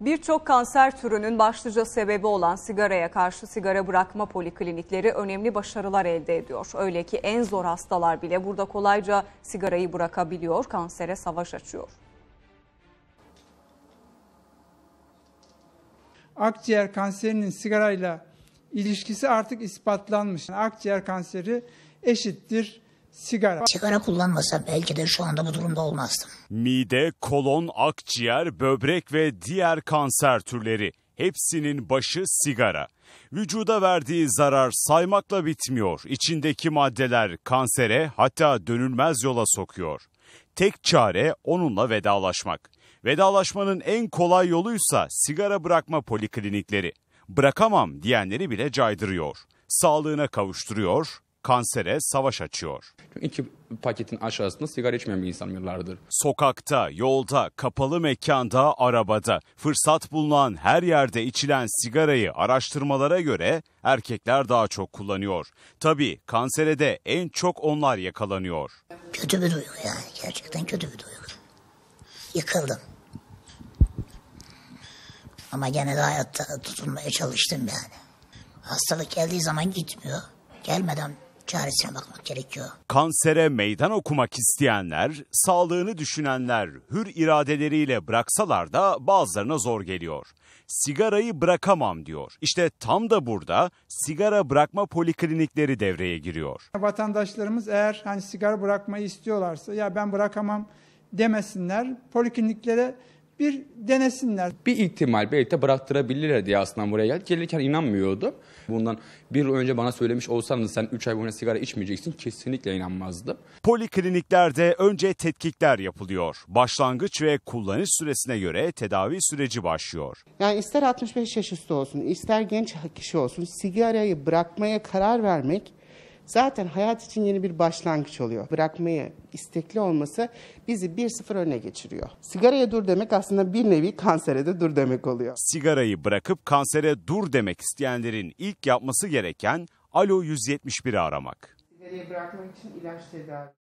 Birçok kanser türünün başlıca sebebi olan sigaraya karşı sigara bırakma poliklinikleri önemli başarılar elde ediyor. Öyle ki en zor hastalar bile burada kolayca sigarayı bırakabiliyor, kansere savaş açıyor. Akciğer kanserinin sigarayla ilişkisi artık ispatlanmış. Akciğer kanseri eşittir sigara. Sigara kullanmasam belki de şu anda bu durumda olmazdım. Mide, kolon, akciğer, böbrek ve diğer kanser türleri hepsinin başı sigara. Vücuda verdiği zarar saymakla bitmiyor. İçindeki maddeler kansere hatta dönülmez yola sokuyor. Tek çare onunla vedalaşmak. Vedalaşmanın en kolay yoluysa sigara bırakma poliklinikleri. Bırakamam diyenleri bile caydırıyor. Sağlığına kavuşturuyor kansere savaş açıyor. İki paketin aşağısında sigara içmeyen bir insan yıllardır. Sokakta, yolda, kapalı mekanda, arabada fırsat bulunan her yerde içilen sigarayı araştırmalara göre erkekler daha çok kullanıyor. Tabii kansere de en çok onlar yakalanıyor. Kötü bir duygu yani gerçekten kötü bir duygu. Yıkıldım. Ama gene de hayatta tutunmaya çalıştım yani. Hastalık geldiği zaman gitmiyor. Gelmeden çaresine bakmak gerekiyor. Kansere meydan okumak isteyenler, sağlığını düşünenler hür iradeleriyle bıraksalar da bazılarına zor geliyor. Sigarayı bırakamam diyor. İşte tam da burada sigara bırakma poliklinikleri devreye giriyor. Vatandaşlarımız eğer hani sigara bırakmayı istiyorlarsa ya ben bırakamam demesinler. Polikliniklere bir denesinler. Bir ihtimal belki de bıraktırabilirler diye aslında buraya geldi. Gelirken inanmıyordum. Bundan bir yıl önce bana söylemiş olsanız sen 3 ay boyunca sigara içmeyeceksin kesinlikle inanmazdım. Polikliniklerde önce tetkikler yapılıyor. Başlangıç ve kullanış süresine göre tedavi süreci başlıyor. Yani ister 65 yaş üstü olsun ister genç kişi olsun sigarayı bırakmaya karar vermek zaten hayat için yeni bir başlangıç oluyor. Bırakmayı istekli olması bizi bir sıfır öne geçiriyor. Sigaraya dur demek aslında bir nevi kansere de dur demek oluyor. Sigarayı bırakıp kansere dur demek isteyenlerin ilk yapması gereken Alo 171'i aramak. Sigarayı bırakmak için ilaç tedavi.